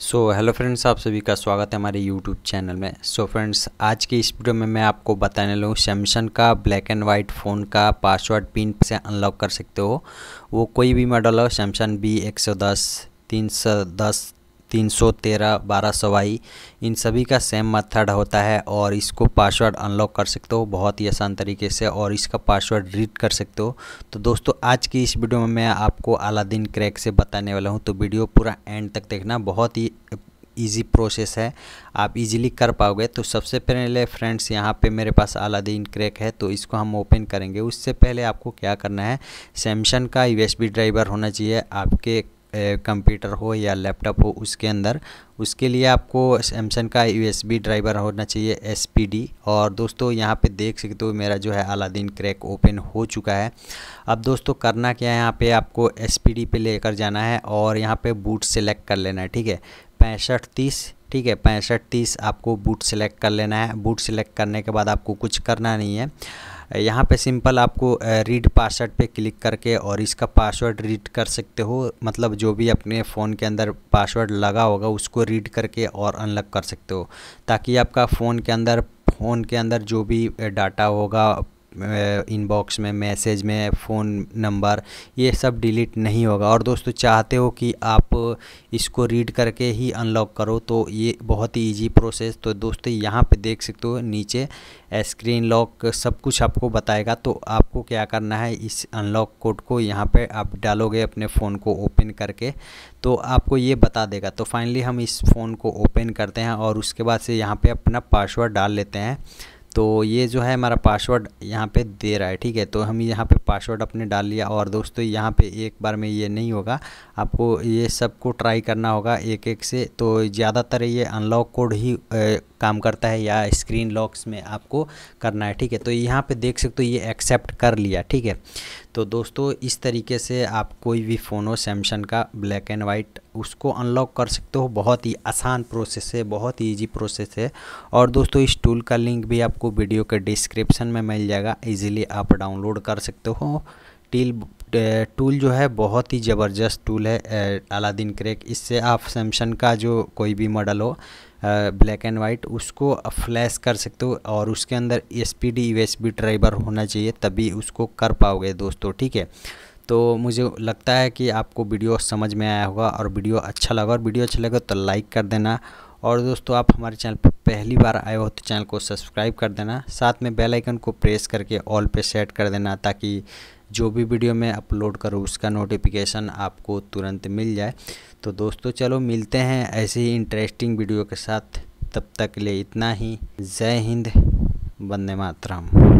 so hello friends आप सभी का स्वागत है हमारे यूट्यूब चैनल में सो so, फ्रेंड्स आज की इस वीडियो में मैं आपको बताने लूँ सैमसंग का ब्लैक एंड वाइट फ़ोन का पासवर्ड पिन से अनलॉक कर सकते हो वो कोई भी मॉडल हो सैमसंग बी एक सौ दस तीन सौ दस तीन सौ तेरह बारह सवाई इन सभी का सेम मेथड होता है और इसको पासवर्ड अनलॉक कर सकते हो बहुत ही आसान तरीके से और इसका पासवर्ड रीड कर सकते हो तो दोस्तों आज की इस वीडियो में मैं आपको अलादीन क्रैक से बताने वाला हूँ तो वीडियो पूरा एंड तक देखना बहुत ही इजी प्रोसेस है आप इजीली कर पाओगे तो सबसे पहले फ्रेंड्स यहाँ पे मेरे पास अलादीन क्रैक है तो इसको हम ओपन करेंगे उससे पहले आपको क्या करना है सैमसंग का यूएसबी ड्राइवर होना चाहिए आपके कंप्यूटर हो या लैपटॉप हो उसके अंदर उसके लिए आपको सैमसंग का यूएसबी ड्राइवर होना चाहिए एसपीडी और दोस्तों यहाँ पे देख सकते हो मेरा जो है अलादीन क्रैक ओपन हो चुका है अब दोस्तों करना क्या है यहाँ पे आपको एसपीडी पे लेकर जाना है और यहाँ पे बूट सेलेक्ट कर लेना है ठीक है पैंसठ तीस ठीक है पैंसठ तीस आपको बूट सेलेक्ट कर लेना है बूट सेलेक्ट करने के बाद आपको कुछ करना नहीं है यहाँ पे सिंपल आपको रीड पासवर्ड पे क्लिक करके और इसका पासवर्ड रीड कर सकते हो मतलब जो भी अपने फ़ोन के अंदर पासवर्ड लगा होगा उसको रीड करके और अनलॉक कर सकते हो ताकि आपका फ़ोन के अंदर फ़ोन के अंदर जो भी डाटा होगा इनबॉक्स में मैसेज में फ़ोन नंबर ये सब डिलीट नहीं होगा और दोस्तों चाहते हो कि आप इसको रीड करके ही अनलॉक करो तो ये बहुत ही ईजी प्रोसेस तो दोस्तों यहाँ पे देख सकते हो नीचे स्क्रीन लॉक सब कुछ आपको बताएगा तो आपको क्या करना है इस अनलॉक कोड को यहाँ पे आप डालोगे अपने फ़ोन को ओपन करके तो आपको ये बता देगा तो फाइनली हम इस फ़ोन को ओपन करते हैं और उसके बाद से यहाँ पे अपना पासवर्ड डाल लेते हैं तो ये जो है हमारा पासवर्ड यहाँ पे दे रहा है ठीक है तो हम यहाँ पे पासवर्ड अपने डाल लिया और दोस्तों यहाँ पे एक बार में ये नहीं होगा आपको ये सबको ट्राई करना होगा एक एक से तो ज़्यादातर ये अनलॉक कोड ही ए, काम करता है या स्क्रीन लॉक्स में आपको करना है ठीक है तो यहाँ पे देख सकते हो ये एक्सेप्ट कर लिया ठीक है तो दोस्तों इस तरीके से आप कोई भी फ़ोन हो सैमसंग का ब्लैक एंड वाइट उसको अनलॉक कर सकते हो बहुत ही आसान प्रोसेस है बहुत ही ईजी प्रोसेस है और दोस्तों इस टूल का लिंक भी आपको वीडियो के डिस्क्रिप्शन में मिल जाएगा ईजिली आप डाउनलोड कर सकते हो टील टूल uh, जो है बहुत ही ज़बरदस्त टूल है अलादीन uh, क्रेक इससे आप सैमसंग का जो कोई भी मॉडल हो ब्लैक एंड वाइट उसको फ्लैश कर सकते हो और उसके अंदर S P D U S B driver होना चाहिए तभी उसको कर पाओगे दोस्तों ठीक है तो मुझे लगता है कि आपको वीडियो समझ में आया होगा और वीडियो अच्छा लगा और वीडियो अच्छा लगा तो लाइक कर देना और दोस्तों आप हमारे चैनल पर पहली बार आए हो तो चैनल को सब्सक्राइब कर देना साथ में बेल आइकन को प्रेस करके ऑल पे सेट कर देना ताकि जो भी वीडियो मैं अपलोड करूँ उसका नोटिफिकेशन आपको तुरंत मिल जाए तो दोस्तों चलो मिलते हैं ऐसे ही इंटरेस्टिंग वीडियो के साथ तब तक के लिए इतना ही जय हिंद वंदे मातरम